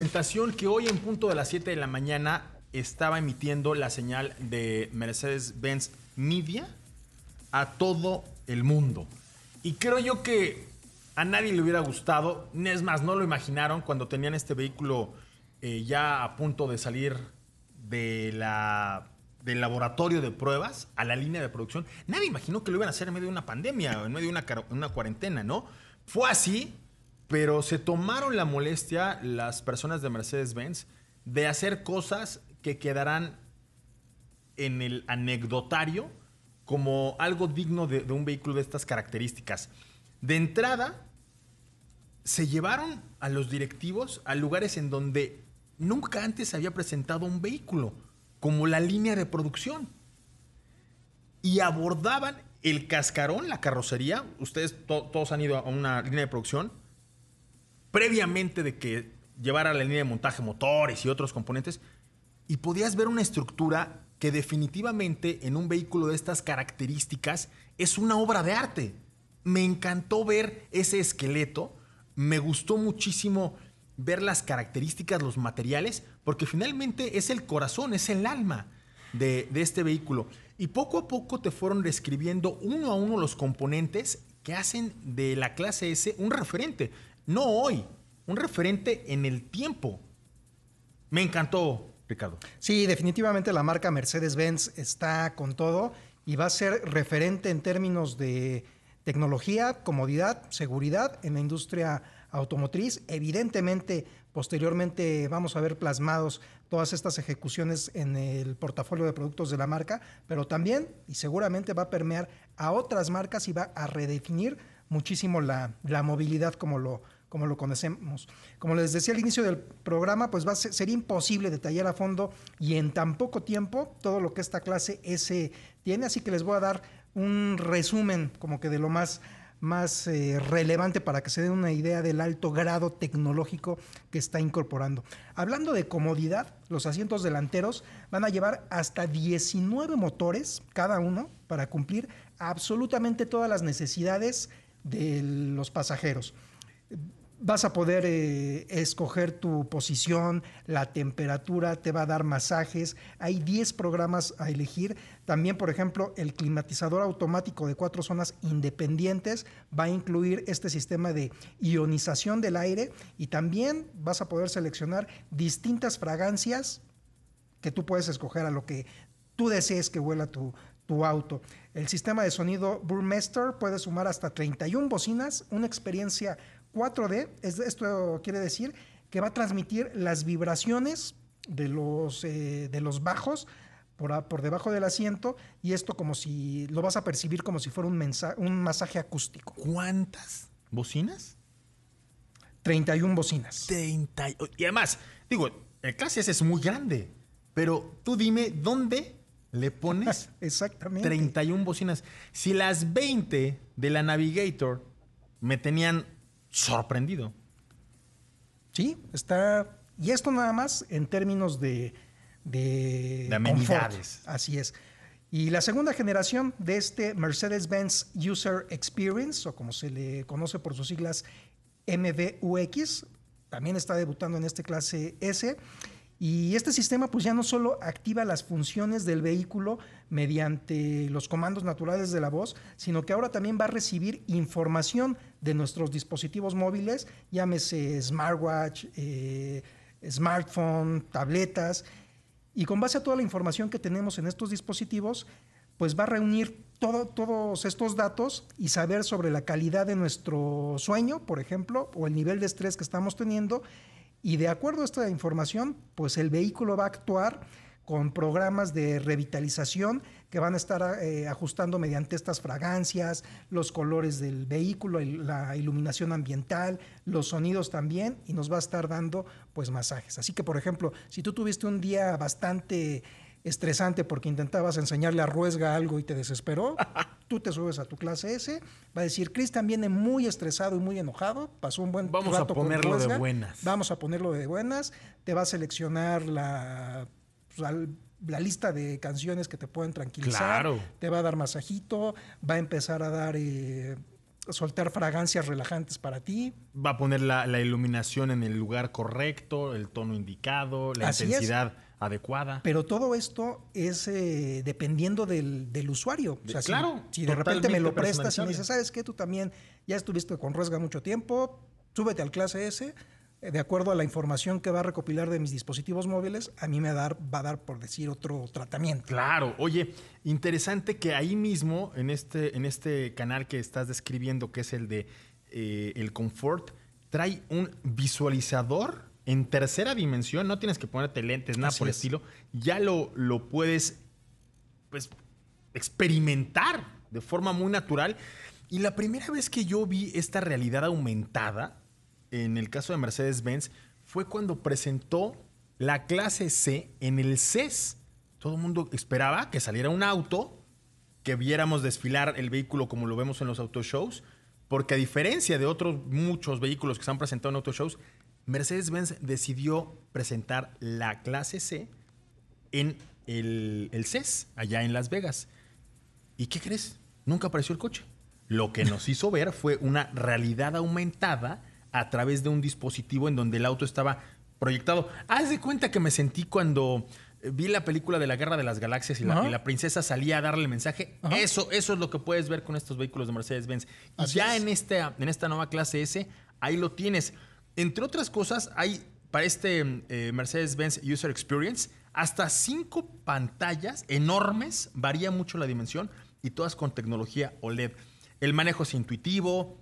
Presentación que hoy en punto de las 7 de la mañana estaba emitiendo la señal de Mercedes-Benz Media a todo el mundo. Y creo yo que a nadie le hubiera gustado, es más, no lo imaginaron cuando tenían este vehículo eh, ya a punto de salir de la, del laboratorio de pruebas a la línea de producción. Nadie imaginó que lo iban a hacer en medio de una pandemia, en medio de una, una cuarentena, ¿no? Fue así pero se tomaron la molestia las personas de Mercedes-Benz de hacer cosas que quedarán en el anecdotario como algo digno de, un vehículo de estas características. De entrada, se llevaron a los directivos a lugares en donde nunca antes se había presentado un vehículo, como la línea de producción. Y abordaban el cascarón, la carrocería. Ustedes todos han ido a una línea de producción previamente de que llevara la línea de montaje motores y otros componentes, y podías ver una estructura que definitivamente en un vehículo de estas características es una obra de arte. Me encantó ver ese esqueleto, me gustó muchísimo ver las características, los materiales, porque finalmente es el corazón, es el alma de, de, este vehículo. Y poco a poco te fueron describiendo uno a uno los componentes que hacen de la clase S un referente no hoy, un referente en el tiempo. Me encantó, Ricardo. Sí, definitivamente la marca Mercedes-Benz está con todo y va a ser referente en términos de tecnología, comodidad, seguridad en la industria automotriz. Evidentemente, posteriormente vamos a ver plasmados todas estas ejecuciones en el portafolio de productos de la marca, pero también y seguramente va a permear a otras marcas y va a redefinir muchísimo la, la movilidad como lo, como lo conocemos. Como les decía al inicio del programa, pues va a ser, imposible detallar a fondo y en tan poco tiempo todo lo que esta clase S tiene, así que les voy a dar un resumen como que de lo más más eh, relevante para que se den una idea del alto grado tecnológico que está incorporando. Hablando de comodidad, los asientos delanteros van a llevar hasta 19 motores cada uno para cumplir absolutamente todas las necesidades de los pasajeros vas a poder eh, escoger tu posición, la temperatura, te va a dar masajes. Hay 10 programas a elegir. También, por ejemplo, el climatizador automático de cuatro zonas independientes va a incluir este sistema de ionización del aire y también vas a poder seleccionar distintas fragancias que tú puedes escoger a lo que tú desees que huela tu, tu auto. El sistema de sonido Burmester puede sumar hasta 31 bocinas, una experiencia 4D, esto quiere decir que va a transmitir las vibraciones de los, eh, de los bajos por, por, debajo del asiento y esto como si lo vas a percibir como si fuera un, un masaje acústico. ¿Cuántas bocinas? 31 bocinas. y además, digo, el ese es muy grande, pero tú dime dónde le pones Exactamente. 31 bocinas. Si las 20 de la Navigator me tenían sorprendido. Sí, está. Y esto nada más en términos de. De, Así es. Y la segunda generación de este Mercedes-Benz User Experience, o como se le conoce por sus siglas MBUX, también está debutando en este clase S. Y este sistema pues ya no solo activa las funciones del vehículo mediante los comandos naturales de la voz, sino que ahora también va a recibir información de nuestros dispositivos móviles, llámese smartwatch, eh, smartphone, tabletas, y con base a toda la información que tenemos en estos dispositivos, pues va a reunir todo, todos estos datos y saber sobre la calidad de nuestro sueño, por ejemplo, o el nivel de estrés que estamos teniendo, y de acuerdo a esta información, pues el vehículo va a actuar con programas de revitalización que van a estar eh, ajustando mediante estas fragancias, los colores del vehículo, la iluminación ambiental, los sonidos también, y nos va a estar dando pues masajes. Así que, por ejemplo, si tú tuviste un día bastante estresante porque intentabas enseñarle a Ruesga algo y te desesperó, tú te subes a tu clase S, va a decir, Cristian viene muy estresado y muy enojado, pasó un buen Vamos a ponerlo de buenas. Vamos a ponerlo de buenas, te va a seleccionar la pues, la lista de canciones que te pueden tranquilizar. Te va a dar masajito, va a empezar a dar. Eh, soltar fragancias relajantes para ti. Va a poner la, iluminación en el lugar correcto, el tono indicado, la intensidad adecuada. Pero todo esto es eh, dependiendo del, usuario. claro. Si, de repente me lo prestas y me dices, ¿sabes qué? Tú también ya estuviste con resga mucho tiempo, súbete al clase S eh, de acuerdo a la información que va a recopilar de mis dispositivos móviles, a mí me va a dar, va a dar por decir, otro tratamiento. Claro, oye, interesante que ahí mismo, en este, en este canal que estás describiendo, que es el de eh, el Comfort, trae un visualizador en tercera dimensión, no tienes que ponerte lentes, nada por el estilo, ya lo, lo puedes pues, experimentar de forma muy natural. Y la primera vez que yo vi esta realidad aumentada, en el caso de Mercedes-Benz, fue cuando presentó la clase C en el CES. Todo el mundo esperaba que saliera un auto, que viéramos desfilar el vehículo como lo vemos en los shows porque a diferencia de otros muchos vehículos que se han presentado en shows Mercedes-Benz decidió presentar la clase C en el, el CES, allá en Las Vegas. ¿Y qué crees? Nunca apareció el coche. Lo que nos hizo ver fue una realidad aumentada a través de un dispositivo en donde el auto estaba proyectado. Haz de cuenta que me sentí cuando eh, vi la película de la Guerra de las Galaxias y la, princesa salía a darle el mensaje. Eso, eso es lo que puedes ver con estos vehículos de Mercedes-Benz. Y ya en, esta, en esta nueva clase S, ahí lo tienes. Entre otras cosas, hay para este eh, Mercedes-Benz User Experience hasta cinco pantallas enormes, varía mucho la dimensión, y todas con tecnología OLED. El manejo es intuitivo,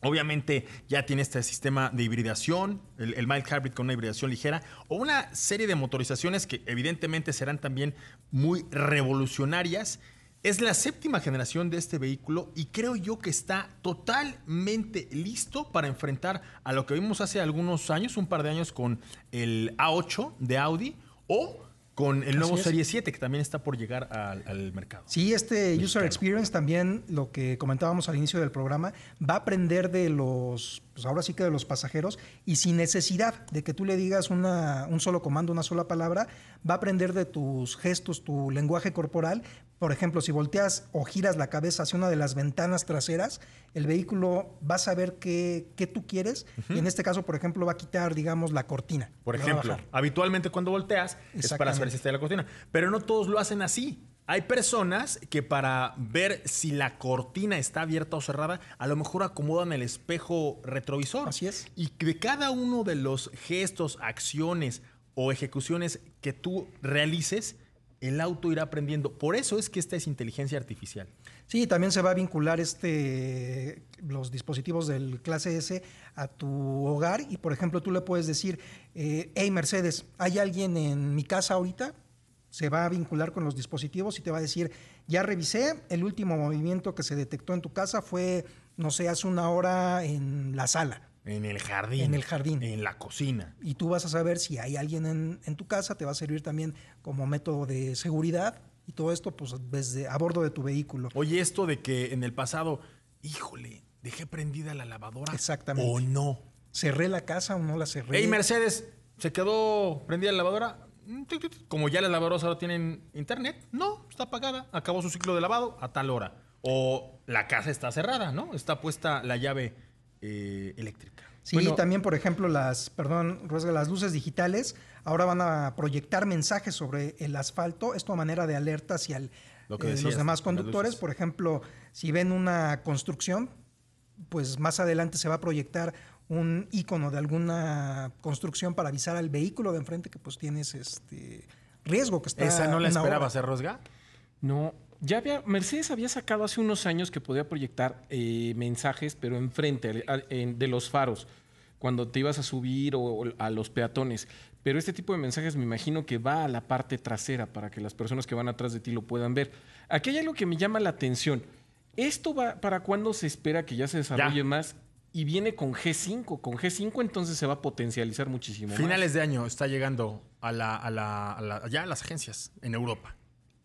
Obviamente ya tiene este sistema de hibridación, el, mild hybrid con una hibridación ligera, o una serie de motorizaciones que evidentemente serán también muy revolucionarias. Es la séptima generación de este vehículo y creo yo que está totalmente listo para enfrentar a lo que vimos hace algunos años, un par de años con el A8 de Audi, o con el nuevo Serie 7 que también está por llegar al, mercado. Sí, este User Experience también, lo que comentábamos al inicio del programa, va a aprender de los, pues ahora sí que de los pasajeros y sin necesidad de que tú le digas una, un solo comando, una sola palabra, va a aprender de tus gestos, tu lenguaje corporal por ejemplo, si volteas o giras la cabeza hacia una de las ventanas traseras, el vehículo va a saber qué, tú quieres y en este caso, por ejemplo, va a quitar, digamos, la cortina. Por ejemplo, habitualmente cuando volteas es para saber si está la cortina, pero no todos lo hacen así. Hay personas que para ver si la cortina está abierta o cerrada, a lo mejor acomodan el espejo retrovisor. Así es. Y de cada uno de los gestos, acciones o ejecuciones que tú realices, el auto irá aprendiendo. Por eso es que esta es inteligencia artificial. Sí, también se va a vincular este, los dispositivos del clase S a tu hogar y, por ejemplo, tú le puedes decir, eh, hey Mercedes, ¿hay alguien en mi casa ahorita? Se va a vincular con los dispositivos y te va a decir, ya revisé, el último movimiento que se detectó en tu casa fue, no sé, hace una hora en la sala. En el jardín. En el jardín. En la cocina. Y tú vas a saber si hay alguien en, tu casa, te va a servir también como método de seguridad y todo esto pues desde a bordo de tu vehículo. Oye, esto de que en el pasado, híjole, dejé prendida la lavadora. Exactamente. O no. Cerré la casa o no la cerré. Ey, Mercedes, ¿se quedó prendida la lavadora? Mm, como ya las lavadoras ahora tienen internet, no, está apagada, acabó su ciclo de lavado a tal hora. O la casa está cerrada, ¿no? Está puesta la llave eh, eléctrica. Sí, también, por ejemplo, las, perdón, las luces digitales ahora van a proyectar mensajes sobre el asfalto, esto a manera de alerta hacia eh, los demás conductores. Por ejemplo, si ven una construcción, pues más adelante se va a proyectar un icono de alguna construcción para avisar al vehículo de enfrente que pues tienes este riesgo que está. ¿Esa no la esperaba, hacer eh, Rosga? No, ya Mercedes había sacado hace unos años que podía proyectar eh, mensajes, pero enfrente de los faros, cuando te ibas a subir o a los peatones. Pero este tipo de mensajes me imagino que va a la parte trasera para que las personas que van atrás de ti lo puedan ver. Aquí hay algo que me llama la atención. ¿Esto va para cuando se espera que ya se desarrolle más? Y viene con G5. Con G5 entonces se va a potencializar muchísimo. Finales de año está llegando ya a las agencias en Europa.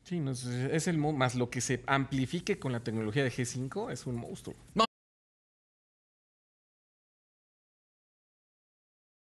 Sí, es el más lo que se amplifique con la tecnología de G5 es un monstruo. No.